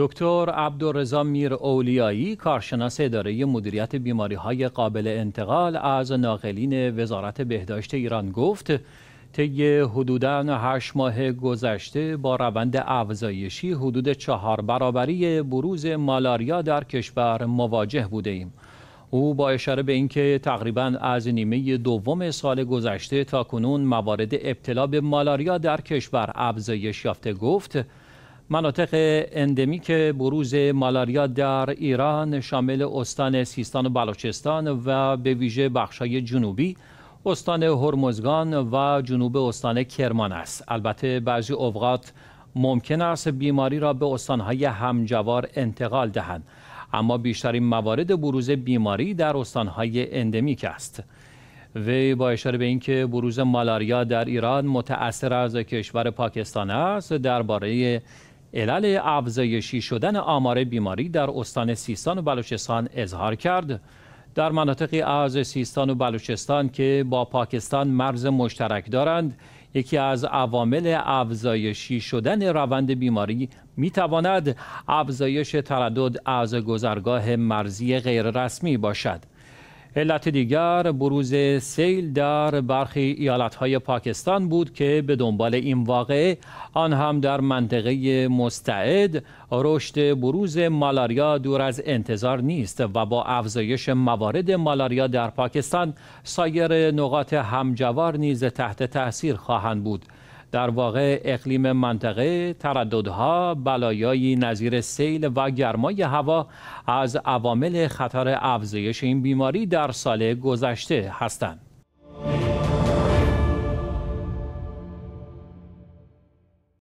دکتر عبدالرضا میر اولیایی کارشناس اداره مدیریت بیماری های قابل انتقال از ناقلین وزارت بهداشت ایران گفت طی حدوداً هشت ماه گذشته با روند افزایشی حدود چهار برابری بروز مالاریا در کشور مواجه بوده ایم. او با اشاره به اینکه تقریبا از نیمه دوم سال گذشته تا کنون موارد ابتلا به مالاریا در کشور افزایش یافته گفت مناطق اندمیک بروز مالاریا در ایران شامل استان سیستان و بلوچستان و به ویژه بخشای جنوبی استان هرمزگان و جنوب استان کرمان است البته بعضی اوقات ممکن است بیماری را به استانهای همجوار انتقال دهند اما بیشترین موارد بروز بیماری در استانهای اندمیک است وی با اشاره به اینکه بروز مالاریا در ایران متأثر از کشور پاکستان است درباره علل افزایشی شدن آمار بیماری در استان سیستان و بلوچستان اظهار کرد در مناطق از سیستان و بلوچستان که با پاکستان مرز مشترک دارند یکی از عوامل افزایشی شدن روند بیماری می تواند افزایش تردد از گذرگاه مرزی غیررسمی باشد علت دیگر بروز سیل در برخی ایالتهای پاکستان بود که به دنبال این واقعه آن هم در منطقه مستعد رشد بروز مالاریا دور از انتظار نیست و با افزایش موارد مالاریا در پاکستان سایر نقاط همجوار نیز تحت تاثیر خواهند بود در واقع اقلیم منطقه ترددها بلایایی نظیر سیل و گرمای هوا از عوامل خطر افزایش این بیماری در سال گذشته هستند